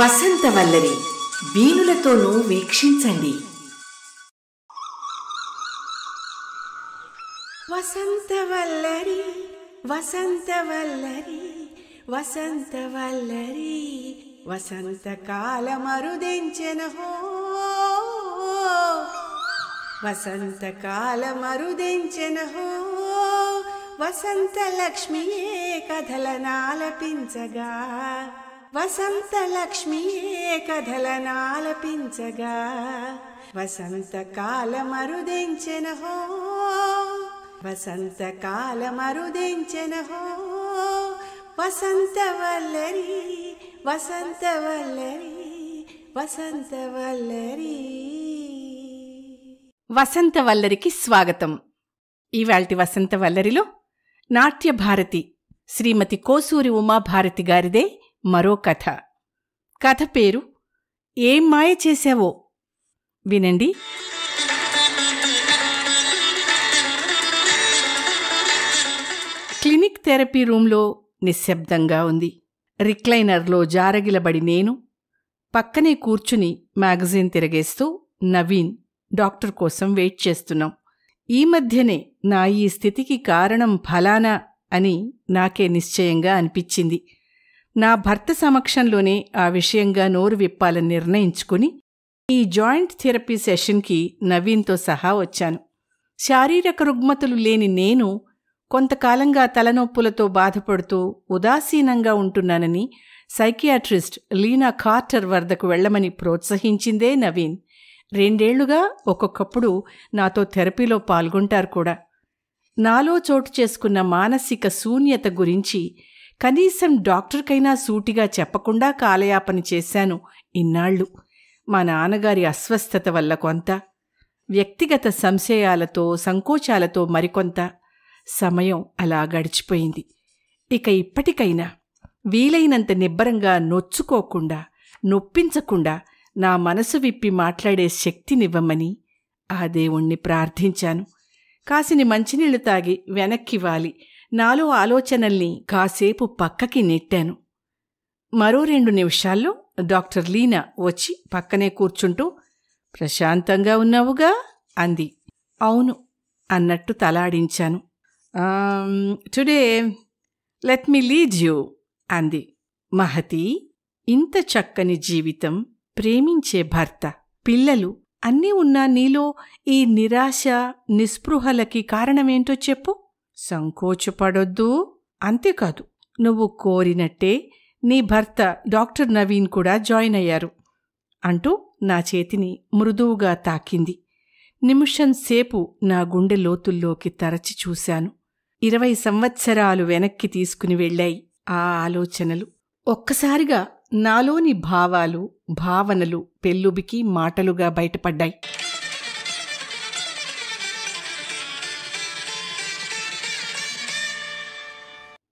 వసంతవల్లరి బీనులతోనూ వీక్షించండి వసంతవల్లరి వసంతవల్లరి వసంతవల్లరి వసంతకాల మరుదెంచెనహో వసంతకాల మరుదెంచెనహో వసంత లక్ష్మియే కథలనాలపించగా వసంతలక్ష్మియే కథలనాలపించగా వసంత వల్లరి వసంత వల్లరి వసంత వల్లరి వసంత వల్లరికి స్వాగతం ఈవాల్టి వల్లరిలో నాట్య భారతి శ్రీమతి కోసూరి ఉమాభారతి గారిదే మరో కథ కథ పేరు ఏం మాయ చేశావో వినండి క్లినిక్ థెరపీ రూంలో నిశ్శబ్దంగా ఉంది రిక్లైనర్లో జారగిలబడి నేను పక్కనే కూర్చుని మ్యాగజైన్ తిరగేస్తూ నవీన్ డాక్టర్ కోసం వెయిట్ చేస్తున్నాం ఈ మధ్యనే నా ఈ స్థితికి కారణం ఫలానా అని నాకే నిశ్చయంగా అనిపించింది నా భర్త సమక్షంలోనే ఆ విషయంగా నోరు విప్పాలని నిర్ణయించుకుని ఈ జాయింట్ థెరపీ సెషన్కి నవీన్తో సహా వచ్చాను శారీరక రుగ్మతలు లేని నేను కొంతకాలంగా తలనొప్పులతో బాధపడుతూ ఉదాసీనంగా ఉంటున్నానని సైకియాట్రిస్ట్ లీనా కార్టర్ వర్దకు వెళ్లమని ప్రోత్సహించిందే నవీన్ రెండేళ్లుగా ఒక్కొక్కప్పుడు నాతో థెరపీలో పాల్గొంటారు కూడా నాలో చోటు చేసుకున్న మానసిక శూన్యత గురించి కనీసం డాక్టర్కైనా సూటిగా చెప్పకుండా కాలయాపన చేశాను ఇన్నాళ్ళు మా నాన్నగారి అస్వస్థత వల్ల కొంత వ్యక్తిగత సంశయాలతో సంకోచాలతో మరికొంత సమయం అలా గడిచిపోయింది ఇక ఇప్పటికైనా వీలైనంత నిబ్బరంగా నొచ్చుకోకుండా నొప్పించకుండా నా మనసు విప్పి మాట్లాడే శక్తినివ్వమని ఆ దేవుణ్ణి ప్రార్థించాను కాసిని మంచినీళ్లు తాగి వెనక్కివ్వాలి నాలో ఆలోచనల్ని కాసేపు పక్కకి నెట్టాను మరో రెండు నిమిషాల్లో డాక్టర్ లీనా వచ్చి పక్కనే కూర్చుంటూ ప్రశాంతంగా ఉన్నావుగా అంది అవును అన్నట్టు తలాడించాను today let me lease you అంది మహతి ఇంత చక్కని జీవితం ప్రేమించే భర్త పిల్లలు అన్నీ ఉన్నా నీలో ఈ నిరాశ నిస్పృహలకి కారణమేంటో చెప్పు సంకోచపడొద్దు అంతేకాదు నువ్వు కోరినట్టే నీ భర్త డాక్టర్ నవీన్ కూడా జాయిన్ అయ్యారు అంటూ నా చేతిని మృదువుగా తాకింది నిమిషం సేపు నా గుండె లోతుల్లోకి తరచి చూశాను ఇరవై సంవత్సరాలు వెనక్కి తీసుకుని వెళ్ళాయి ఆ ఆలోచనలు ఒక్కసారిగా నాలోని భావాలు భావనలు పెళ్ళుబికి మాటలుగా బయటపడ్డాయి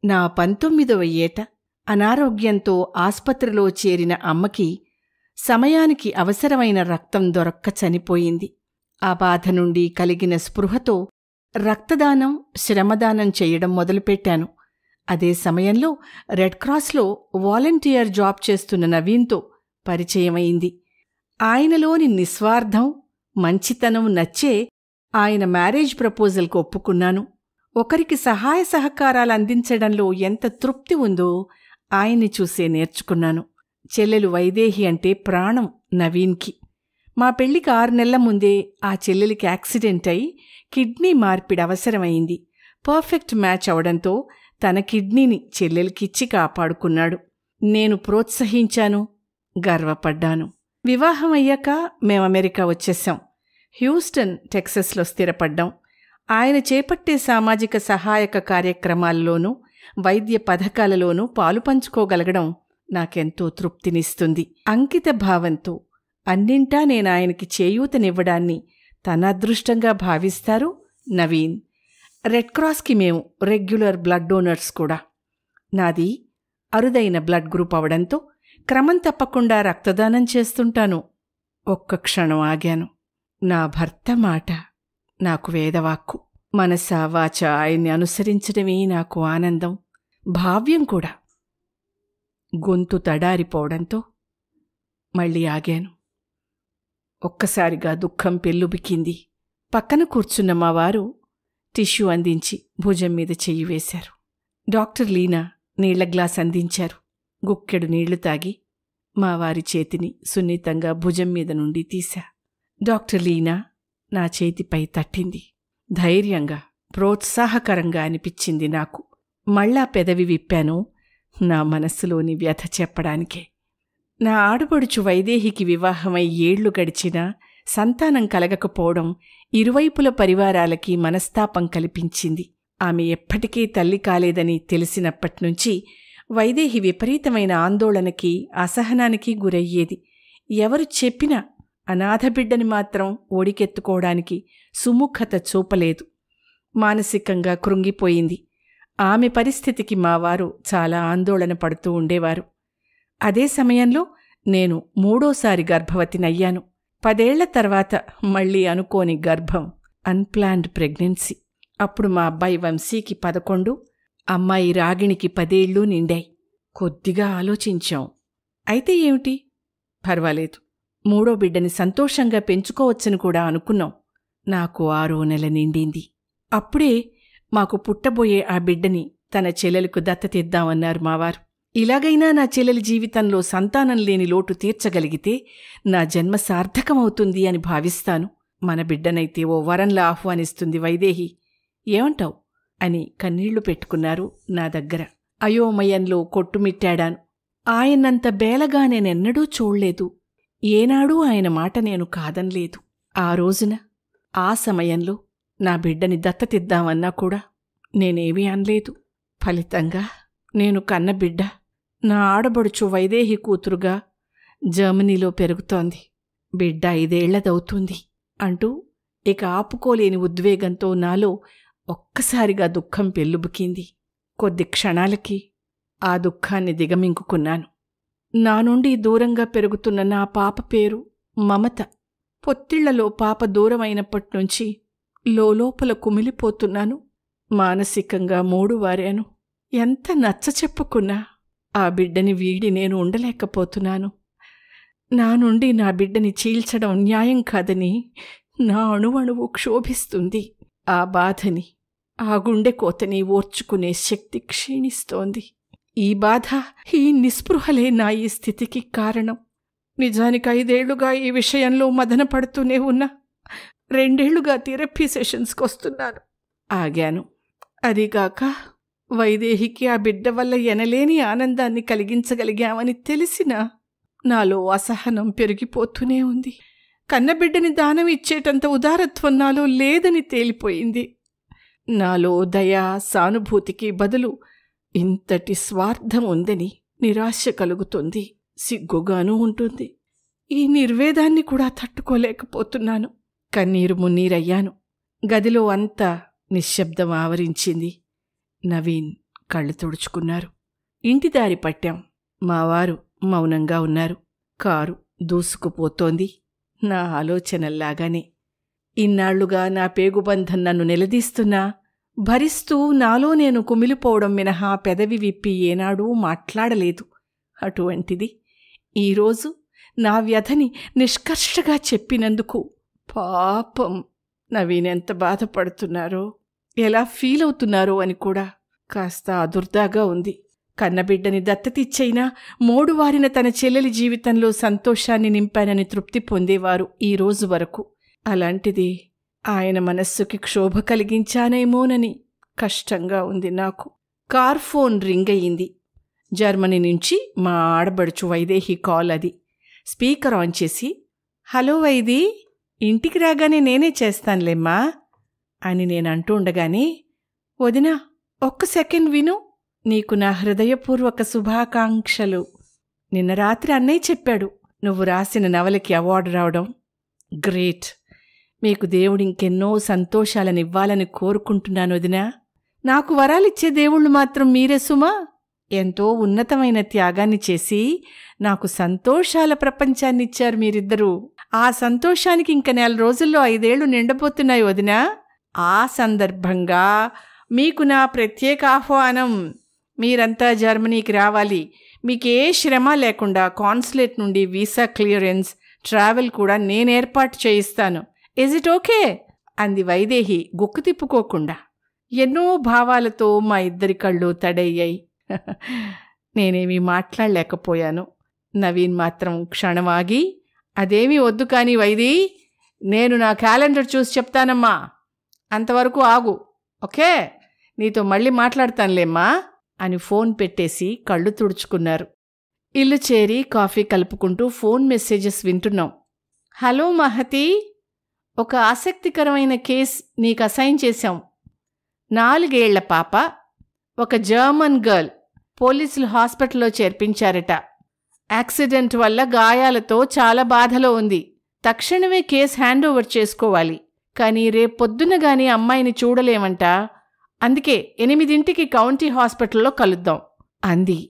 నా పంతొమ్మిదవ ఏట అనారోగ్యంతో ఆస్పత్రిలో చేరిన అమ్మకి సమయానికి అవసరమైన రక్తం దొరక్క చనిపోయింది ఆ బాధ నుండి కలిగిన స్పృహతో రక్తదానం శ్రమదానం చేయడం మొదలుపెట్టాను అదే సమయంలో రెడ్ క్రాస్లో వాలంటీర్ జాబ్ చేస్తున్న నవీన్తో పరిచయమైంది ఆయనలోని నిస్వార్థం మంచితనం నచ్చే ఆయన మ్యారేజ్ ప్రపోజల్కు ఒప్పుకున్నాను ఒకరికి సహాయ సహకారాలు అందించడంలో ఎంత తృప్తి ఉందో ఆయన్ని చూసే నేర్చుకున్నాను చెల్లెలు వైదేహి అంటే ప్రాణం నవీన్కి మా పెళ్లికి ఆరు నెలల ముందే ఆ చెల్లెలికి యాక్సిడెంట్ అయి కిడ్నీ మార్పిడి అవసరమైంది పర్ఫెక్ట్ మ్యాచ్ అవడంతో తన కిడ్నీని చెల్లెలికిచ్చి కాపాడుకున్నాడు నేను ప్రోత్సహించాను గర్వపడ్డాను వివాహం అయ్యాక మేము అమెరికా వచ్చేసాం హ్యూస్టన్ టెక్సస్లో స్థిరపడ్డాం ఆయన చేపట్టే సామాజిక సహాయక కార్యక్రమాల్లోనూ వైద్య పథకాలలోనూ పాలు పంచుకోగలగడం నాకెంతో తృప్తినిస్తుంది అంకిత భావంతో అన్నింటా నేను ఆయనకి చేయూతనివ్వడాన్ని తన అదృష్టంగా భావిస్తారు నవీన్ రెడ్ క్రాస్కి మేము రెగ్యులర్ బ్లడ్ డోనర్స్ కూడా నాది అరుదైన బ్లడ్ గ్రూప్ అవడంతో క్రమం తప్పకుండా రక్తదానం చేస్తుంటాను ఒక్క క్షణం ఆగాను నా భర్త మాట నాకు వేదవాక్కు మనసా వాచ ఆయన్ని అనుసరించడమే నాకు ఆనందం భావ్యం కూడా గొంతు తడారిపోవడంతో మళ్ళీ ఆగాను ఒక్కసారిగా దుఃఖం పెళ్ళుబికింది పక్కన కూర్చున్న మా వారు టిష్యూ అందించి భుజం మీద చెయ్యి వేశారు డాక్టర్ లీనా నీళ్ల గ్లాస్ అందించారు గుక్కెడు నీళ్లు తాగి మా వారి చేతిని సున్నితంగా భుజం మీద నుండి తీశా డాక్టర్ లీనా నా చేతిపై తట్టింది ధైర్యంగా ప్రోత్సాహకరంగా అనిపించింది నాకు మళ్ళా పెదవి విప్పాను నా మనస్సులోని వ్యథ చెప్పడానికే నా ఆడబడుచు వైదేహికి వివాహమై ఏళ్లు గడిచినా సంతానం కలగకపోవడం ఇరువైపుల పరివారాలకి మనస్తాపం కల్పించింది ఆమె ఎప్పటికీ తల్లి కాలేదని తెలిసినప్పటినుంచి వైదేహి విపరీతమైన ఆందోళనకి అసహనానికి గురయ్యేది ఎవరు చెప్పినా అనాథబిడ్డని మాత్రం ఓడికెత్తుకోవడానికి సుముఖత చూపలేదు మానసికంగా కృంగిపోయింది ఆమె పరిస్థితికి మావారు చాలా ఆందోళన పడుతూ ఉండేవారు అదే సమయంలో నేను మూడోసారి గర్భవతినయ్యాను పదేళ్ల తర్వాత మళ్ళీ అనుకోని గర్భం అన్ప్లాన్డ్ ప్రెగ్నెన్సీ అప్పుడు మా అబ్బాయి వంశీకి పదకొండు అమ్మాయి రాగిణికి పదేళ్ళు నిండాయి కొద్దిగా ఆలోచించాం అయితే ఏమిటి పర్వాలేదు మూడో బిడ్డని సంతోషంగా పెంచుకోవచ్చని కూడా అనుకున్నాం నాకు ఆరో నెల నిండింది అప్పుడే మాకు పుట్టబోయే ఆ బిడ్డని తన చెల్లెలకు దత్తతిద్దామన్నారు మావారు ఇలాగైనా నా చెల్లెలి జీవితంలో సంతానం లేని లోటు తీర్చగలిగితే నా జన్మ సార్థకమవుతుంది అని భావిస్తాను మన బిడ్డనైతే ఓ వరంలా ఆహ్వానిస్తుంది వైదేహి ఏమంటావు అని కన్నీళ్లు పెట్టుకున్నారు నా దగ్గర అయోమయంలో కొట్టుమిట్టాడాను ఆయన్నంత బేలగా నేనెన్నడూ చూడలేదు ఏనాడూ ఆయన మాట నేను కాదనలేదు ఆ రోజున ఆ సమయంలో నా బిడ్డని దత్తతిద్దామన్నా కూడా నేనేమీ అనలేదు ఫలితంగా నేను కన్న బిడ్డ నా ఆడబడుచు వైదేహి కూతురుగా జర్మనీలో పెరుగుతోంది బిడ్డ ఐదేళ్లదవుతుంది అంటూ ఇక ఆపుకోలేని ఉద్వేగంతో నాలో ఒక్కసారిగా దుఃఖం పెళ్ళుబుకింది కొద్ది క్షణాలకి ఆ దుఃఖాన్ని దిగమింగుకున్నాను నా నుండి దూరంగా పెరుగుతున్న నా పాప పేరు మమత పొత్తిళ్లలో పాప దూరమైనప్పటినుంచి లోపల కుమిలిపోతున్నాను మానసికంగా మూడు వారాను ఎంత నచ్చ చెప్పుకున్నా ఆ బిడ్డని వీడి నేను ఉండలేకపోతున్నాను నా నుండి నా బిడ్డని చీల్చడం న్యాయం కాదని నా అణువణువు క్షోభిస్తుంది ఆ బాధని ఆ గుండె కోతని ఓర్చుకునే శక్తి క్షీణిస్తోంది ఈ బాధ ఈ నిస్పృహలే నా ఈ స్థితికి కారణం నిజానికి ఐదేళ్లుగా ఈ విషయంలో మదన పడుతూనే ఉన్నా రెండేళ్లుగా థెరపీ సెషన్స్కి వస్తున్నాను ఆగాను అదిగాక వైదేహికి ఆ బిడ్డ వల్ల ఎనలేని ఆనందాన్ని కలిగించగలిగామని తెలిసిన నాలో అసహనం పెరిగిపోతూనే ఉంది కన్నబిడ్డని దానం ఇచ్చేటంత ఉదారత్వం నాలో లేదని తేలిపోయింది నాలో దయా సానుభూతికి బదులు ఇంతటి స్వార్థం ఉందని నిరాశ కలుగుతుంది సిగ్గుగానూ ఉంటుంది ఈ నిర్వేదాన్ని కూడా తట్టుకోలేకపోతున్నాను కన్నీరు మున్నీరయ్యాను గదిలో అంతా నిశ్శబ్దం ఆవరించింది నవీన్ కళ్ళు తుడుచుకున్నారు ఇంటి దారి పట్టాం మావారు మౌనంగా ఉన్నారు కారు దూసుకుపోతోంది నా ఆలోచనల్లాగానే ఇన్నాళ్లుగా నా పేగుబంధం నన్ను నిలదీస్తున్నా భరిస్తూ నాలో నేను కుమిలిపోవడం మినహా పెదవి విప్పి ఏనాడూ మాట్లాడలేదు అటువంటిది ఈరోజు నా వ్యధని నిష్కర్షగా చెప్పినందుకు పాపం నవీన్ ఎంత బాధపడుతున్నారో ఎలా ఫీల్ అవుతున్నారో అని కూడా కాస్త అదుర్దాగా ఉంది కన్నబిడ్డని దత్తతిచ్చైనా మోడువారిన తన చెల్లెలి జీవితంలో సంతోషాన్ని నింపానని తృప్తి పొందేవారు ఈరోజు వరకు అలాంటిది ఆయన మనస్సుకి క్షోభ కలిగించానేమోనని కష్టంగా ఉంది నాకు కార్ ఫోన్ రింగ్ అయింది జర్మనీ నుంచి మా ఆడబడుచు వైదేహి కాల్ అది స్పీకర్ ఆన్ చేసి హలో వైది ఇంటికి రాగానే నేనే చేస్తానులేమ్మా అని నేను అంటూ ఉండగానే వదినా ఒక్క సెకండ్ విను నీకు నా హృదయపూర్వక శుభాకాంక్షలు నిన్న రాత్రి అన్నయ్య చెప్పాడు నువ్వు రాసిన నవలకి అవార్డు రావడం గ్రేట్ మీకు దేవుడు ఇంకెన్నో సంతోషాలనివ్వాలని కోరుకుంటున్నాను వదినా నాకు వరాలిచ్చే దేవుళ్ళు మాత్రం మీరే సుమా ఎంతో ఉన్నతమైన త్యాగాన్ని చేసి నాకు సంతోషాల ప్రపంచాన్నిచ్చారు మీరిద్దరూ ఆ సంతోషానికి ఇంక నెల రోజుల్లో ఐదేళ్లు నిండబోతున్నాయి వదినా ఆ సందర్భంగా మీకు నా ప్రత్యేక ఆహ్వానం మీరంతా జర్మనీకి రావాలి మీకే శ్రమ లేకుండా కాన్సులేట్ నుండి వీసా క్లియరెన్స్ ట్రావెల్ కూడా నేను ఏర్పాటు చేయిస్తాను ఇజ్ ఇట్ ఓకే అంది వైదేహి గుక్కు తిప్పుకోకుండా ఎన్నో భావాలతో మా ఇద్దరి కళ్ళు తడయ్యాయి నేనేమీ మాట్లాడలేకపోయాను నవీన్ మాత్రం క్షణమాగి అదేమీ వద్దు కానీ వైది నేను నా క్యాలెండర్ చూసి చెప్తానమ్మా అంతవరకు ఆగు ఓకే నీతో మళ్ళీ మాట్లాడతానులేమ్మా అని ఫోన్ పెట్టేసి కళ్ళు తుడుచుకున్నారు ఇల్లు చేరి కాఫీ కలుపుకుంటూ ఫోన్ మెసేజెస్ వింటున్నాం హలో మహతి ఒక ఆసక్తికరమైన కేస్ నీకు అసైన్ చేశాం నాలుగేళ్ల పాప ఒక జర్మన్ గర్ల్ పోలీసులు హాస్పిటల్లో చేర్పించారట యాక్సిడెంట్ వల్ల గాయాలతో చాలా బాధలో ఉంది తక్షణమే కేసు హ్యాండ్ ఓవర్ చేసుకోవాలి కానీ రేపొద్దున గాని అమ్మాయిని చూడలేమంట అందుకే ఎనిమిదింటికి కౌంటీ హాస్పిటల్లో కలుద్దాం అంది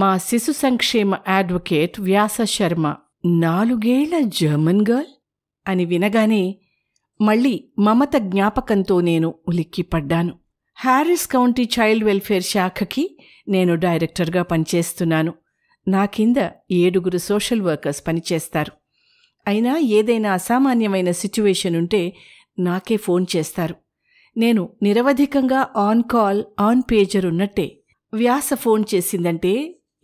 మా శిశు సంక్షేమ అడ్వకేట్ వ్యాస శర్మ నాలుగేళ్ల జర్మన్ గర్ల్ అని వినగానే మళ్ళీ మమత జ్ఞాపకంతో నేను ఉలిక్కిపడ్డాను హ్యారిస్ కౌంటీ చైల్డ్ వెల్ఫేర్ శాఖకి నేను డైరెక్టర్గా పనిచేస్తున్నాను నా కింద ఏడుగురు సోషల్ వర్కర్స్ పనిచేస్తారు అయినా ఏదైనా అసామాన్యమైన సిచ్యువేషన్ ఉంటే నాకే ఫోన్ చేస్తారు నేను నిరవధికంగా ఆన్ కాల్ ఆన్ పేజర్ ఉన్నట్టే వ్యాస ఫోన్ చేసిందంటే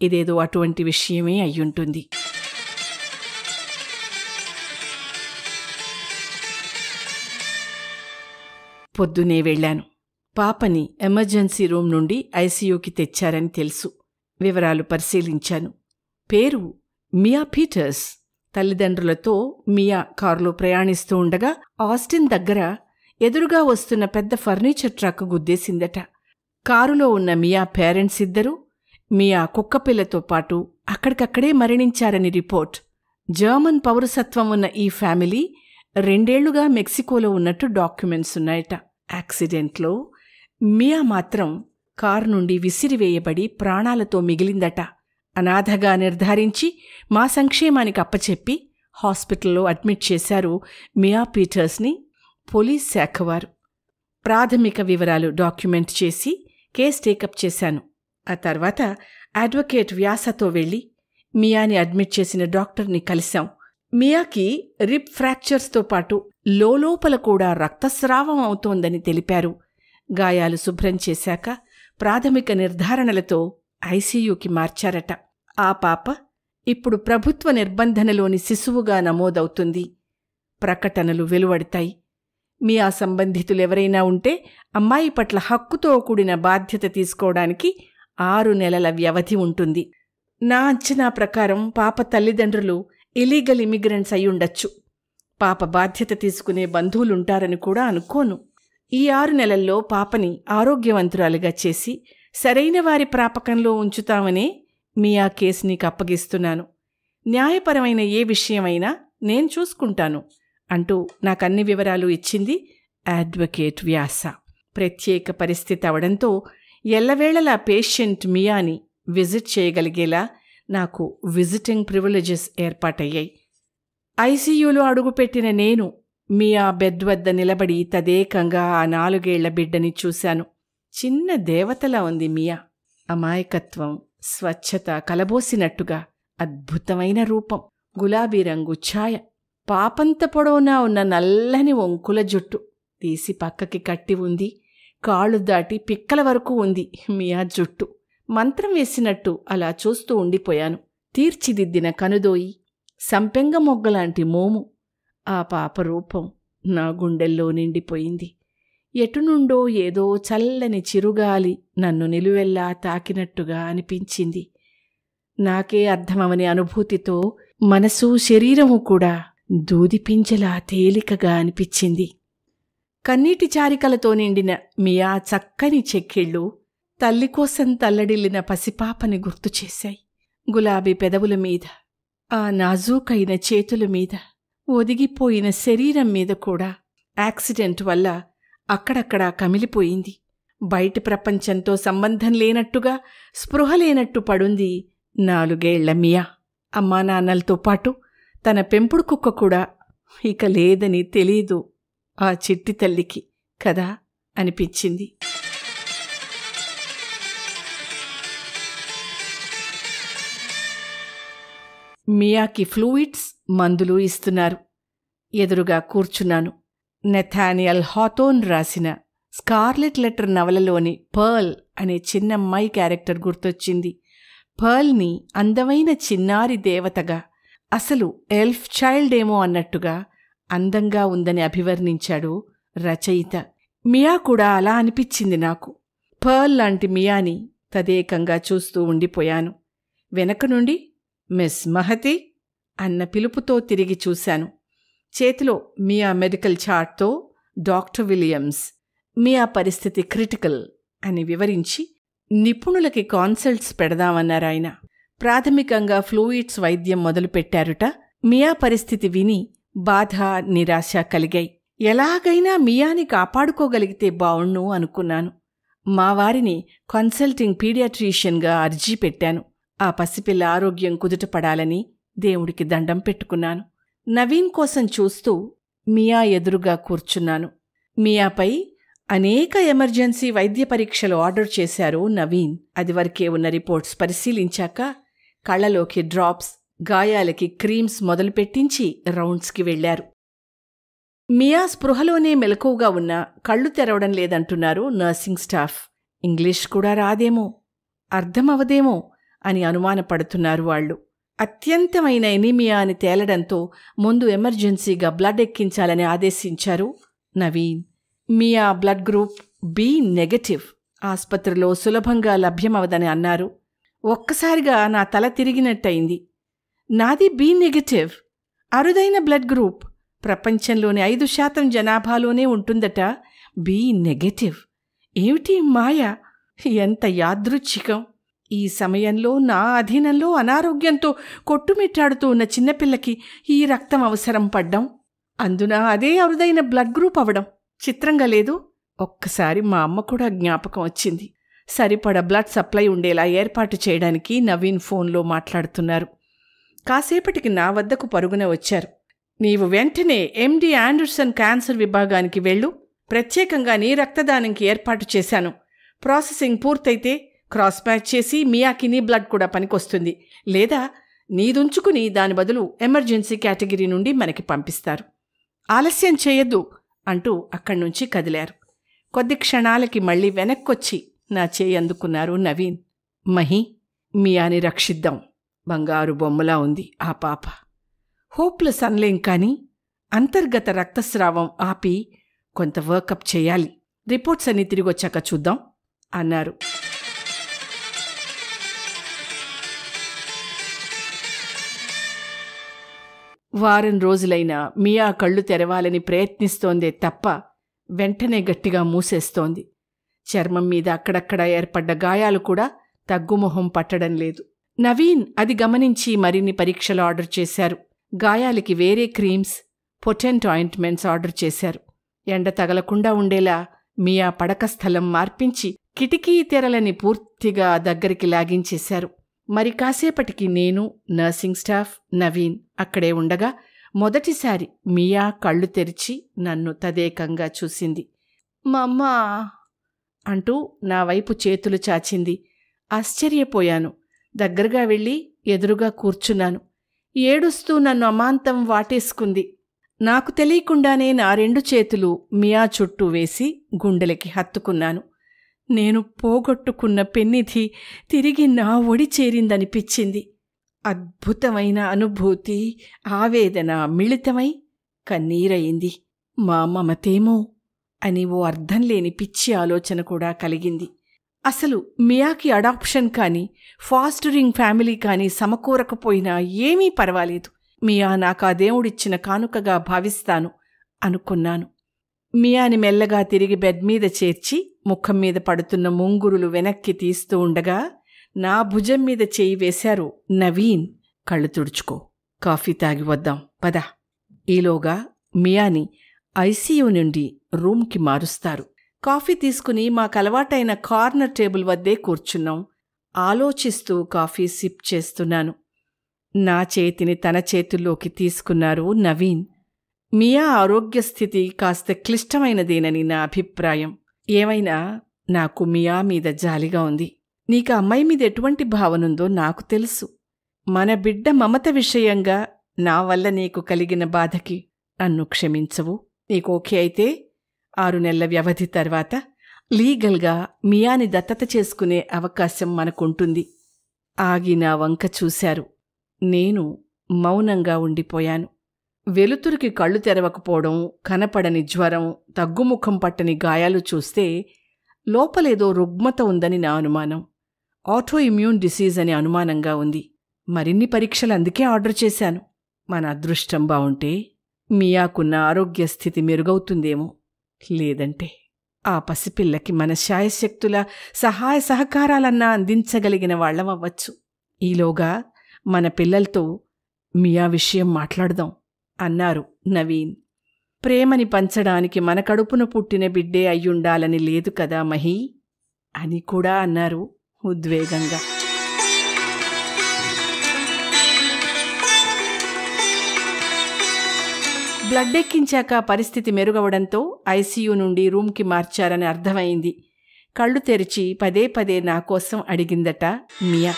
ఇదేదో అటువంటి విషయమే అయ్యుంటుంది పొద్దునే వెళ్లాను పాపని ఎమర్జెన్సీ రూమ్ నుండి ఐసీయూకి తెచ్చారని తెలుసు వివరాలు పరిశీలించాను పేరు మియా పీటర్స్ తల్లిదండ్రులతో మియా కారులో ప్రయాణిస్తూ ఉండగా ఆస్టిన్ దగ్గర ఎదురుగా వస్తున్న పెద్ద ఫర్నిచర్ ట్రక్ గుద్దేసిందట కారులో ఉన్న మియా పేరెంట్స్ ఇద్దరూ మియా కుక్కపిల్లతో పాటు అక్కడికక్కడే మరణించారని రిపోర్ట్ జర్మన్ పౌరసత్వం ఉన్న ఈ ఫ్యామిలీ రెండేళ్లుగా మెక్సికోలో ఉన్నట్టు డాక్యుమెంట్స్ ఉన్నాయట యాక్సిడెంట్లో మియా మాత్రం కారు నుండి విసిరివేయబడి ప్రాణాలతో మిగిలిందట అనాథగా నిర్ధారించి మా సంక్షేమానికి అప్పచెప్పి హాస్పిటల్లో అడ్మిట్ చేశారు మియా పీటర్స్ని పోలీస్ శాఖవారు ప్రాథమిక వివరాలు డాక్యుమెంట్ చేసి కేస్ టేకప్ చేశాను ఆ తర్వాత అడ్వకేట్ వ్యాసతో వెళ్ళి మియాని అడ్మిట్ చేసిన డాక్టర్ని కలిశాం మియాకి రిప్ ఫ్రాక్చర్స్తో పాటు లోలోపల కూడా రక్తస్రావం అవుతోందని తెలిపారు గాయాలు శుభ్రం చేశాక ప్రాథమిక నిర్ధారణలతో ఐసీయూకి మార్చారట ఆ పాప ఇప్పుడు ప్రభుత్వ నిర్బంధనలోని శిశువుగా నమోదవుతుంది ప్రకటనలు వెలువడతాయి మీ ఆ సంబంధితులెవరైనా ఉంటే అమ్మాయి పట్ల హక్కుతో కూడిన బాధ్యత తీసుకోవడానికి ఆరు నెలల వ్యవధి ఉంటుంది నా అంచనా ప్రకారం పాప తల్లిదండ్రులు ఇలీగల్ ఇమిగ్రెంట్స్ అయి ఉండొచ్చు పాప బాధ్యత తీసుకునే బంధువులుంటారని కూడా అనుకోను ఈ ఆరు నెలల్లో పాపని ఆరోగ్యవంతురాలుగా చేసి సరైన వారి ప్రాపకంలో ఉంచుతామనే మీ ఆ కేసు నీకు అప్పగిస్తున్నాను న్యాయపరమైన ఏ విషయమైనా నేను చూసుకుంటాను అంటూ నాకన్ని వివరాలు ఇచ్చింది అడ్వకేట్ వ్యాస ప్రత్యేక పరిస్థితి అవడంతో ఎల్లవేళలా పేషెంట్ మియాని విజిట్ చేయగలిగేలా నాకు విజిటింగ్ ప్రివిలేజెస్ ఏర్పాటయ్యాయి ఐసీయూలో అడుగుపెట్టిన నేను మీ ఆ బెద్ వద్ద నిలబడి తదేకంగా ఆ నాలుగేళ్ల బిడ్డని చూశాను చిన్న దేవతలా ఉంది మియా అమాయకత్వం స్వచ్ఛత కలబోసినట్టుగా అద్భుతమైన రూపం గులాబీ రంగు ఛాయ పాపంత పొడవునా ఉన్న నల్లని వంకుల జుట్టు తీసి పక్కకి కట్టి ఉంది కాళ్ళు దాటి పిక్కల వరకు ఉంది మియా జుట్టు మంత్రం వేసినట్టు అలా చూస్తూ ఉండిపోయాను తీర్చిదిద్దిన కనుదోయి సంపెంగ మొగ్గలాంటి మోము ఆ పాప రూపం నా గుండెల్లో నిండిపోయింది ఎటునుండో ఏదో చల్లని చిరుగాలి నన్ను నిలువెల్లా తాకినట్టుగా అనిపించింది నాకే అర్థమవని అనుభూతితో మనసు శరీరము కూడా దూదిపించలా తేలికగా అనిపించింది కన్నీటి చారికలతో నిండిన మియా చక్కని చెక్కిళ్ళు తల్లి కోసం తల్లడిల్లిన పసిపాపని గుర్తు చేశాయి గులాబీ పెదవుల మీద ఆ నాజూకైన చేతుల మీద ఒదిగిపోయిన శరీరం మీద కూడా యాక్సిడెంట్ వల్ల అక్కడక్కడా కమిలిపోయింది బయటి ప్రపంచంతో సంబంధం లేనట్టుగా స్పృహ లేనట్టు పడుంది నాలుగేళ్ల మియా అమ్మా నాన్నలతో పాటు తన పెంపుడు కుక్క కూడా ఇక లేదని తెలీదు ఆ చిట్టి తల్లికి కదా అనిపించింది మియాకి ఫ్లూయిడ్స్ మందులు ఇస్తున్నారు ఎదురుగా కూర్చున్నాను నెథానియల్ హాథోన్ రాసిన స్కార్లెట్ లెటర్ నవలలోని పర్ల్ అనే చిన్నమ్మాయి క్యారెక్టర్ గుర్తొచ్చింది పర్ల్ని అందమైన చిన్నారి దేవతగా అసలు ఎల్ఫ్ చైల్డ్ ఏమో అన్నట్టుగా అందంగా ఉందని అభివర్ణించాడు రచయిత మియా కూడా అలా అనిపించింది నాకు పర్ల్ లాంటి మియాని తదేకంగా చూస్తూ ఉండిపోయాను వెనక నుండి మిస్ మహతి అన్న పిలుపుతో తిరిగి చూశాను చేతిలో మియా మెడికల్ చార్ట్తో డాక్టర్ విలియమ్స్ మియా పరిస్థితి క్రిటికల్ అని వివరించి నిపుణులకి కాన్సల్ట్స్ పెడదామన్నారు ఆయన ప్రాథమికంగా ఫ్లూయిడ్స్ వైద్యం మొదలుపెట్టారుట మియా పరిస్థితి విని బాధ నిరాశ కలిగాయి ఎలాగైనా మియాని కాపాడుకోగలిగితే బావుణ్ణు అనుకున్నాను మా వారిని కన్సల్టింగ్ పీడియాట్రీషియన్గా అర్జీ పెట్టాను ఆ పసిపిల్ల ఆరోగ్యం కుదుటపడాలని దేవుడికి దండం పెట్టుకున్నాను నవీన్ కోసం చూస్తూ మియా ఎదురుగా కూర్చున్నాను మియాపై అనేక ఎమర్జెన్సీ వైద్య పరీక్షలు ఆర్డర్ చేశారు నవీన్ అదివరకే ఉన్న రిపోర్ట్స్ పరిశీలించాక కళ్ళలోకి డ్రాప్స్ గాయాలకి క్రీమ్స్ మొదలుపెట్టించి రౌండ్స్కి వెళ్లారు మియా స్పృహలోనే మెలకువగా ఉన్న కళ్ళు తెరవడం లేదంటున్నారు నర్సింగ్ స్టాఫ్ ఇంగ్లీష్ కూడా రాదేమో అర్థమవదేమో అని అనుమానపడుతున్నారు వాళ్ళు అత్యంతమైన ఎనీమియా అని తేలడంతో ముందు ఎమర్జెన్సీగా బ్లడ్ ఎక్కించాలని ఆదేశించారు Naveen Mia blood group B negative ఆసుపత్రిలో సులభంగా లభ్యమవదని అన్నారు ఒక్కసారిగా నా తల తిరిగినట్టయింది నాది బి నెగటివ్ అరుదైన బ్లడ్ గ్రూప్ ప్రపంచంలోని ఐదు శాతం జనాభాలోనే ఉంటుందట బి నెగటివ్ ఏమిటి మాయ ఎంత యాదృచ్ఛికం ఈ సమయంలో నా అధీనంలో అనారోగ్యంతో కొట్టుమిట్టాడుతూ ఉన్న చిన్నపిల్లకి ఈ రక్తం అవసరం పడ్డం అందున అదే అరుదైన బ్లడ్ గ్రూప్ అవడం చిత్రంగా లేదు ఒక్కసారి మా అమ్మ కూడా జ్ఞాపకం వచ్చింది సరిపడ బ్లడ్ సప్లై ఉండేలా ఏర్పాటు చేయడానికి నవీన్ ఫోన్లో మాట్లాడుతున్నారు కాసేపటికి నా వద్దకు పరుగున వచ్చారు నీవు వెంటనే ఎండి ఆండర్సన్ క్యాన్సర్ విభాగానికి వెళ్ళు ప్రత్యేకంగా నీ రక్తదానంకి ఏర్పాటు చేశాను ప్రాసెసింగ్ పూర్తయితే క్రాస్ మ్యాచ్ చేసి మియాకిని బ్లడ్ కూడా పనికొస్తుంది లేదా నీదుంచుకుని దాని బదులు ఎమర్జెన్సీ కేటగిరీ నుండి మనకి పంపిస్తారు ఆలస్యం చేయొద్దు అంటూ అక్కడి నుంచి కదిలారు కొద్ది క్షణాలకి మళ్ళీ వెనక్కొచ్చి నా చేయి అందుకున్నారు నవీన్ మహి మియాని రక్షిద్దాం బంగారు బొమ్మలా ఉంది ఆ పాప హోప్లెస్ సన్లేం కాని అంతర్గత రక్తస్రావం ఆపి కొంత వర్కప్ చేయాలి రిపోర్ట్స్ అన్ని తిరిగొచ్చాక చూద్దాం అన్నారు వారం రోజులైనా మియా కళ్ళు తెరవాలని ప్రయత్నిస్తోందే తప్ప వెంటనే గట్టిగా మూసేస్తోంది చర్మం మీద అక్కడక్కడ ఏర్పడ్డ గాయాలు కూడా తగ్గుమొహం పట్టడం లేదు నవీన్ అది గమనించి మరిన్ని పరీక్షలు ఆర్డర్ చేశారు గాయాలకి వేరే క్రీమ్స్ పొటెంట్ ఆయింట్మెంట్స్ ఆర్డర్ చేశారు ఎండ తగలకుండా ఉండేలా మియా పడక స్థలం మార్పించి కిటికీ తెరలని పూర్తిగా దగ్గరికి లాగించేశారు మరి కాసేపటికి నేను నర్సింగ్ స్టాఫ్ నవీన్ అక్కడే ఉండగా మొదటిసారి మియా కళ్ళు తెరిచి నన్ను తదేకంగా చూసింది మమ్మా అంటూ నా వైపు చేతులు చాచింది ఆశ్చర్యపోయాను దగ్గరగా వెళ్ళి ఎదురుగా కూర్చున్నాను ఏడుస్తూ నన్ను అమాంతం వాటేసుకుంది నాకు తెలియకుండానే నా రెండు చేతులు మియా చుట్టూ వేసి గుండెలకి హత్తుకున్నాను నేను పోగొట్టుకున్న పెన్నిధి తిరిగి నా ఒడి చేరిందనిపించింది అద్భుతమైన అనుభూతి ఆవేదన మిళితమై కన్నీరయింది మా మమతేమో అని ఓ అర్థం లేని పిచ్చి ఆలోచన కూడా కలిగింది అసలు మియాకి అడాప్షన్ కానీ ఫాస్టరింగ్ ఫ్యామిలీ కానీ సమకూరకపోయినా ఏమీ పర్వాలేదు మియా నాకు ఆ దేవుడిచ్చిన కానుకగా భావిస్తాను అనుకున్నాను మియాని మెల్లగా తిరిగి బెడ్ మీద చేర్చి ముఖం మీద పడుతున్న ముంగురులు వెనక్కి తీస్తూ ఉండగా నా భుజం మీద చేయి వేశారు నవీన్ కళ్ళు తుడుచుకో కాఫీ తాగి వద్దాం పద ఈలోగా మియాని ఐసీయూ నుండి రూమ్కి మారుస్తారు కాఫీ తీసుకుని మాకు అలవాటైన కార్నర్ టేబుల్ వద్దే కూర్చున్నాం ఆలోచిస్తూ కాఫీ సిప్ చేస్తున్నాను నా చేతిని తన చేతుల్లోకి తీసుకున్నారు నవీన్ మియా ఆరోగ్య స్థితి కాస్త క్లిష్టమైనదేనని నా అభిప్రాయం ఏమైనా నాకు మియా మీద జాలిగా ఉంది నీకు అమ్మాయి మీద ఎటువంటి భావనుందో నాకు తెలుసు మన బిడ్డ మమత విషయంగా నా వల్ల నీకు కలిగిన బాధకి నన్ను క్షమించవు నీకు ఓకే అయితే ఆరు నెలల వ్యవధి తర్వాత లీగల్గా మియాని దత్తత చేసుకునే అవకాశం మనకుంటుంది ఆగి నా వంక చూశారు నేను మౌనంగా ఉండిపోయాను వెలుతురికి కళ్ళు తెరవకపోవడం కనపడని జ్వరం తగ్గుముఖం పట్టని గాయాలు చూస్తే లోపలేదో రుగ్మత ఉందని నా అనుమానం ఆటో ఇమ్యూన్ డిసీజ్ అనే అనుమానంగా ఉంది మరిన్ని పరీక్షలు అందుకే ఆర్డర్ చేశాను మన అదృష్టం బావుంటే మియాకున్న ఆరోగ్య స్థితి మెరుగవుతుందేమో లేదంటే ఆ పసిపిల్లకి మన శాయశక్తుల సహాయ సహకారాలన్నా అందించగలిగిన వాళ్ళమవ్వచ్చు ఈలోగా మన పిల్లలతో మియా విషయం మాట్లాడదాం అన్నారు నవీన్ ప్రేమని పంచడానికి మన కడుపున పుట్టిన బిడ్డే అయ్యుండాలని లేదు కదా మహీ అని కూడా అన్నారు ఉద్వేగంగా బ్లడ్ ఎక్కించాక పరిస్థితి మెరుగవడంతో ఐసీయూ నుండి రూమ్కి మార్చారని అర్థమైంది కళ్ళు తెరిచి పదే పదే నా కోసం అడిగిందట మియా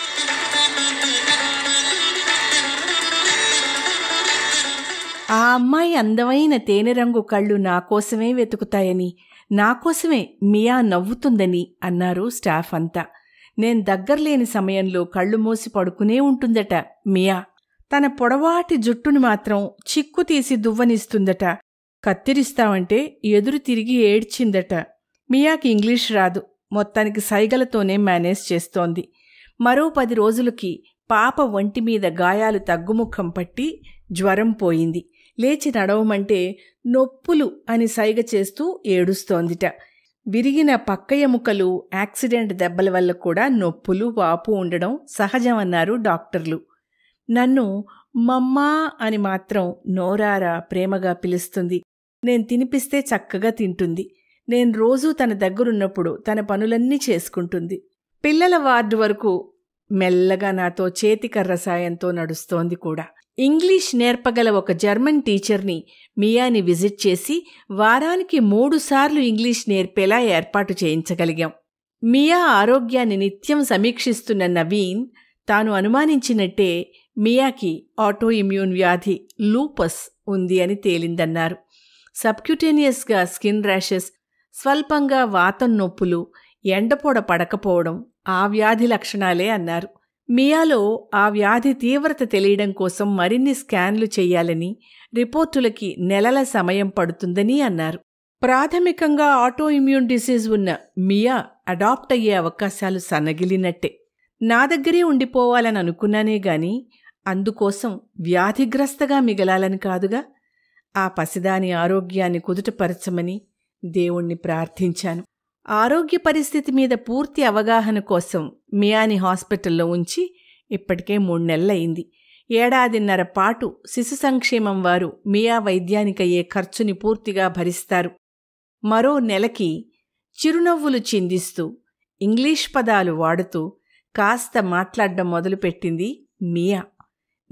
ఆ అమ్మాయి అందమైన తేనె రంగు కళ్ళు నా కోసమే వెతుకుతాయని నా కోసమే మియా నవ్వుతుందని అన్నారు స్టాఫ్ అంతా నేను దగ్గర్లేని సమయంలో కళ్ళు మూసి పడుకునే ఉంటుందట మియా తన పొడవాటి జుట్టును మాత్రం చిక్కు తీసి దువ్వనిస్తుందట కత్తిరిస్తావంటే ఎదురు తిరిగి ఏడ్చిందట మియాకి ఇంగ్లీష్ రాదు మొత్తానికి సైగలతోనే మేనేజ్ చేస్తోంది మరో పది రోజులకి పాప ఒంటి మీద గాయాలు తగ్గుముఖం పట్టి జ్వరం పోయింది లేచి నడవమంటే నొప్పులు అని సైగ చేస్తూ ఏడుస్తోందిట విరిగిన పక్క ఎముకలు యాక్సిడెంట్ దెబ్బల వల్ల కూడా నొప్పులు వాపు ఉండడం సహజమన్నారు డాక్టర్లు నన్ను మమ్మా అని మాత్రం నోరారా ప్రేమగా పిలుస్తుంది నేను తినిపిస్తే చక్కగా తింటుంది నేను రోజూ తన దగ్గరున్నప్పుడు తన పనులన్నీ చేసుకుంటుంది పిల్లల వార్డు వరకు మెల్లగా నాతో చేతికర్ర సాయంతో నడుస్తోంది కూడా ఇంగ్లీష్ నేర్పగల ఒక జర్మన్ టీచర్ని మియాని విజిట్ చేసి వారానికి మూడుసార్లు ఇంగ్లీష్ నేర్పేలా ఏర్పాటు చేయించగలిగాం మియా ఆరోగ్యాన్ని నిత్యం సమీక్షిస్తున్న నవీన్ తాను అనుమానించినట్టే మియాకి ఆటోఇమ్యూన్ వ్యాధి లూపస్ ఉంది అని తేలిందన్నారు సబ్క్యూటేనియస్గా స్కిన్ ర్యాషెస్ స్వల్పంగా వాతం నొప్పులు ఎండపోడ పడకపోవడం ఆ వ్యాధి లక్షణాలే అన్నారు మియాలో ఆ వ్యాధి తీవ్రత తెలియడం కోసం మరిన్ని స్కాన్లు చేయాలని రిపోర్టులకి నెలల సమయం పడుతుందని అన్నారు ప్రాథమికంగా ఆటో డిసీజ్ ఉన్న మియా అడాప్ట్ అయ్యే అవకాశాలు సన్నగిలినట్టే నా దగ్గరే ఉండిపోవాలని అనుకున్నానే గాని అందుకోసం వ్యాధిగ్రస్తగా మిగలాలని కాదుగా ఆ పసిదాని ఆరోగ్యాన్ని కుదుటపరచమని దేవుణ్ణి ప్రార్థించాను ఆరోగ్య పరిస్థితి మీద పూర్తి అవగాహన కోసం మియాని హాస్పిటల్లో ఉంచి ఇప్పటికే మూడు నెలలయింది ఏడాదిన్నర పాటు శిశు సంక్షేమం వారు మియా వైద్యానికయ్యే ఖర్చుని పూర్తిగా భరిస్తారు మరో నెలకి చిరునవ్వులు చిందిస్తూ ఇంగ్లీష్ పదాలు వాడుతూ కాస్త మాట్లాడడం మొదలుపెట్టింది మియా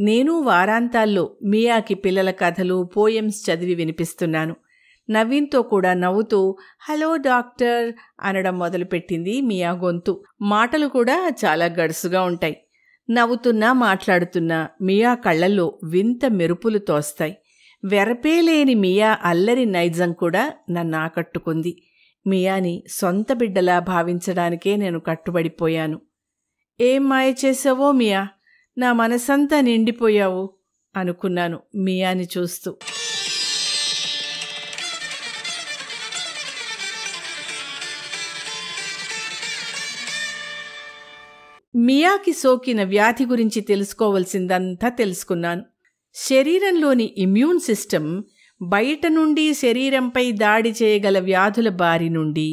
నేను వారాంతాల్లో మియాకి పిల్లల కథలు పోయమ్స్ చదివి వినిపిస్తున్నాను నవీన్తో కూడా నవ్వుతూ హలో డాక్టర్ అనడం మొదలుపెట్టింది మియా గొంతు మాటలు కూడా చాలా గడుసుగా ఉంటాయి నవ్వుతున్నా మాట్లాడుతున్నా మియా కళ్ళల్లో వింత మెరుపులు తోస్తాయి వెరపేలేని మియా అల్లరి నైజం కూడా నన్ను ఆకట్టుకుంది మియాని సొంత బిడ్డలా భావించడానికే నేను కట్టుబడిపోయాను ఏం మాయ చేసావో మియా నా మనసంతా నిండిపోయావు అనుకున్నాను మియాని చూస్తూ మియాకి సోకిన వ్యాధి గురించి తెలుసుకోవలసిందంతా తెలుసుకున్నాను శరీరంలోని ఇమ్యూన్ సిస్టమ్ బయట నుండి శరీరంపై దాడి చేయగల వ్యాధుల బారి నుండి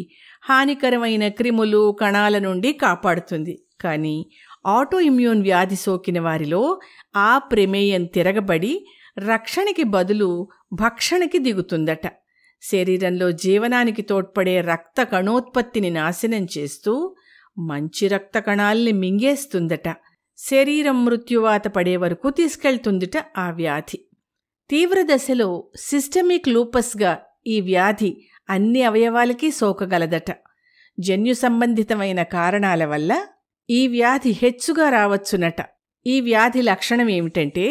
హానికరమైన క్రిములు కణాల నుండి కాపాడుతుంది కానీ ఆటో ఇమ్యూన్ వ్యాధి సోకిన వారిలో ఆ ప్రమేయం తిరగబడి రక్షణకి బదులు భక్షణకి దిగుతుందట శరీరంలో జీవనానికి తోడ్పడే రక్త కణోత్పత్తిని నాశనం చేస్తూ మంచి రక్త కణాల్ని మింగేస్తుందట శరీరం మృత్యువాత పడే వరకు తీసుకెళ్తుందిట ఆ వ్యాధి తీవ్ర దశలో సిస్టమిక్ లూపస్గా ఈ వ్యాధి అన్ని అవయవాలకి సోకగలదట జన్యు సంబంధితమైన కారణాల వల్ల ఈ వ్యాధి హెచ్చుగా రావచ్చునట ఈ వ్యాధి లక్షణం ఏమిటంటే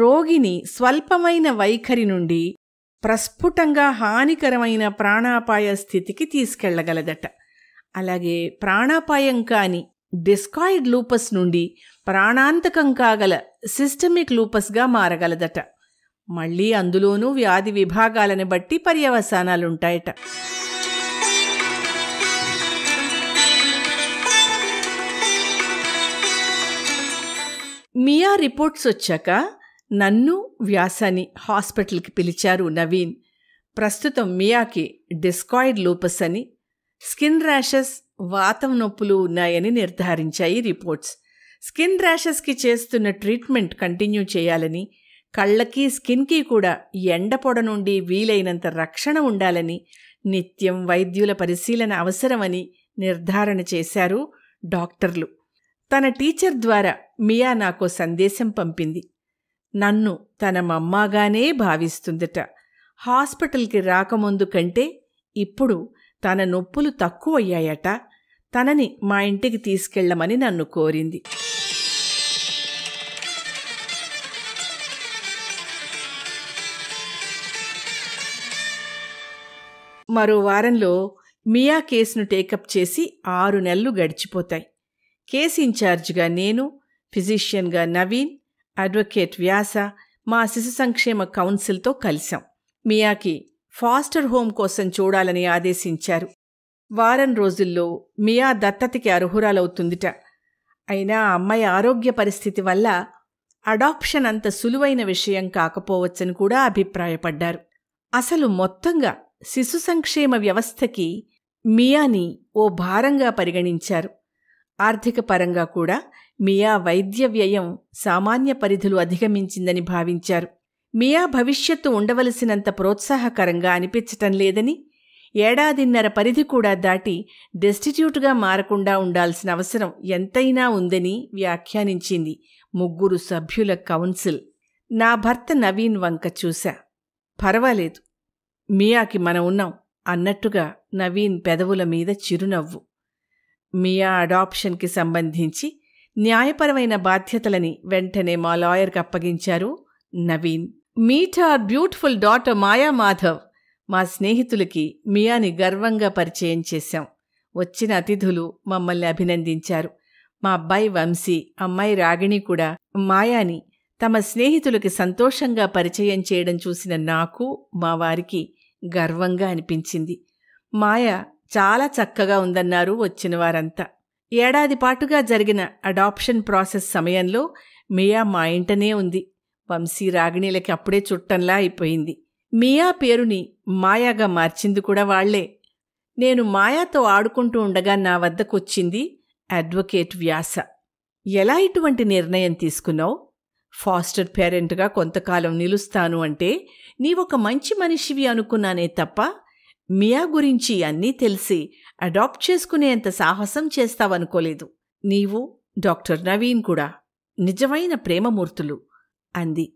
రోగిని స్వల్పమైన వైఖరి నుండి ప్రస్ఫుటంగా హానికరమైన ప్రాణాపాయ స్థితికి తీసుకెళ్లగలదట అలాగే ప్రాణాపాయం కాని డిస్కాయిడ్ లూపస్ నుండి ప్రాణాంతకం కాగల సిస్టమిక్ లూపస్గా మారగలదట మళ్ళీ అందులోనూ వ్యాధి విభాగాలను బట్టి పర్యవసానాలుంటాయట మియా రిపోర్ట్స్ వచ్చాక నన్ను వ్యాసాని హాస్పిటల్కి పిలిచారు నవీన్ ప్రస్తుతం మియాకి డిస్కాయిడ్ లూపస్ అని స్కిన్ ర్యాషెస్ వాతం నొప్పులు ఉన్నాయని నిర్ధారించాయి రిపోర్ట్స్ స్కిన్ ర్యాషెస్కి చేస్తున్న ట్రీట్మెంట్ కంటిన్యూ చేయాలని కళ్ళకి స్కిన్కి కూడా ఎండ పొడ నుండి వీలైనంత రక్షణ ఉండాలని నిత్యం వైద్యుల పరిశీలన అవసరమని నిర్ధారణ చేశారు డాక్టర్లు తన టీచర్ ద్వారా మియా నాకో సందేశం పంపింది నన్ను తన మమ్మాగానే భావిస్తుందట హాస్పిటల్కి రాకముందు కంటే ఇప్పుడు తన నొప్పులు తక్కువయ్యాయట తనని మా ఇంటికి తీసుకెళ్లమని నన్ను కోరింది మరో వారంలో మియా కేసును టేకప్ చేసి ఆరు నెలలు గడిచిపోతాయి కేసు ఇన్ఛార్జ్గా నేను ఫిజిషియన్గా నవీన్ అడ్వకేట్ వ్యాస మా శిశు సంక్షేమ కౌన్సిల్తో కలిశాం మియాకి ఫాస్టర్ హోమ్ కోసం చూడాలని ఆదేశించారు వారం రోజుల్లో మియా దత్తతకి అర్హురాలవుతుందిట అయినా అమ్మాయి ఆరోగ్య పరిస్థితి వల్ల అడాప్షన్ అంత సులువైన విషయం కాకపోవచ్చని కూడా అభిప్రాయపడ్డారు అసలు మొత్తంగా శిశు సంక్షేమ వ్యవస్థకి మియాని ఓ భారంగా పరిగణించారు ఆర్థిక పరంగా కూడా మియా వైద్య వ్యయం సామాన్య పరిధులు అధిగమించిందని భావించారు మియా భవిష్యత్తు ఉండవలసినంత ప్రోత్సాహకరంగా అనిపించటం లేదని ఏడాదిన్నర పరిధి కూడా దాటి డెస్టిట్యూట్గా మారకుండా ఉండాల్సిన అవసరం ఎంతైనా ఉందని వ్యాఖ్యానించింది ముగ్గురు సభ్యుల కౌన్సిల్ నా భర్త నవీన్ వంక చూశా పర్వాలేదు మియాకి మనం ఉన్నాం అన్నట్టుగా నవీన్ పెదవుల మీద చిరునవ్వు మియా అడాప్షన్కి సంబంధించి న్యాయపరమైన బాధ్యతలని వెంటనే మా లాయర్కి అప్పగించారు Naveen meet our beautiful daughter Maya Madhav మా స్నేహితులకి మియాని గర్వంగా పరిచయం చేశాం వచ్చిన అతిథులు మమ్మల్ని అభినందించారు మా అబ్బాయి వంశీ అమ్మాయి రాగిణి కూడా మాయాని తమ స్నేహితులకి సంతోషంగా పరిచయం చేయడం చూసిన నాకు మా వారికి గర్వంగా అనిపించింది మాయ చాలా చక్కగా ఉందన్నారు వచ్చిన వారంతా ఏడాది పాటుగా జరిగిన అడాప్షన్ ప్రాసెస్ సమయంలో మియా మా ఇంటనే ఉంది వంశీ రాగిణీలకి అప్పుడే చుట్టంలా అయిపోయింది మియా పేరుని మాయాగా మార్చింది కూడా వాళ్లే నేను మాయాతో ఆడుకుంటూ ఉండగా నా వద్దకొచ్చింది అడ్వకేట్ వ్యాస ఎలా ఇటువంటి నిర్ణయం తీసుకున్నావు ఫాస్టర్ పేరెంట్గా కొంతకాలం నిలుస్తాను అంటే నీవొక మంచి మనిషివి అనుకున్నానే తప్ప మియా గురించి అన్నీ తెలిసి అడాప్ట్ చేసుకునేంత సాహసం చేస్తావనుకోలేదు నీవు డాక్టర్ నవీన్ కూడా నిజమైన ప్రేమమూర్తులు అంది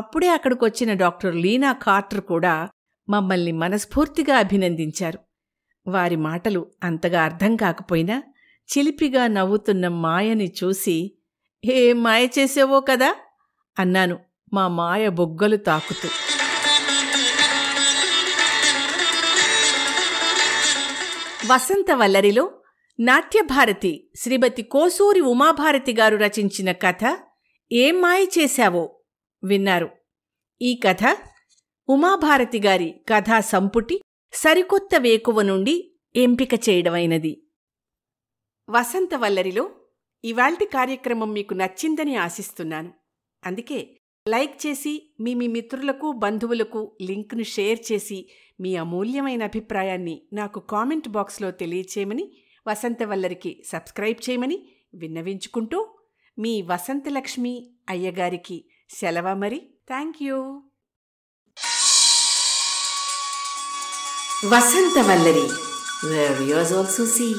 అప్పుడే అక్కడికొచ్చిన డాక్టర్ లీనా కార్టర్ కూడా మమ్మల్ని మనస్ఫూర్తిగా అభినందించారు వారి మాటలు అంతగా అర్థం కాకపోయినా చిలిపిగా నవ్వుతున్న మాయని చూసి ఏ మాయ చేసేవో కదా అన్నాను మా మాయ బొగ్గలు తాకుతూ వసంత వల్లరిలో నాట్యభారతి శ్రీమతి కోసూరి ఉమాభారతి గారు రచించిన కథ ఏం మాయ చేశావో విన్నారు ఈ కథ ఉమాభారతి గారి కథా సంపుటి సరికొత్త వేకువ నుండి ఎంపిక చేయడమైనది వసంత వల్లరిలో ఇవాల్టి కార్యక్రమం మీకు నచ్చిందని ఆశిస్తున్నాను అందుకే లైక్ చేసి మీ మీ మిత్రులకు బంధువులకు లింక్ను షేర్ చేసి మీ అమూల్యమైన అభిప్రాయాన్ని నాకు కామెంట్ బాక్స్లో తెలియచేయమని వసంతవల్లరికి సబ్స్క్రైబ్ చేయమని విన్నవించుకుంటూ మీ వసంతలక్ష్మి అయ్యగారికి సెలవ మరి thank you Vasanthavallari where use also see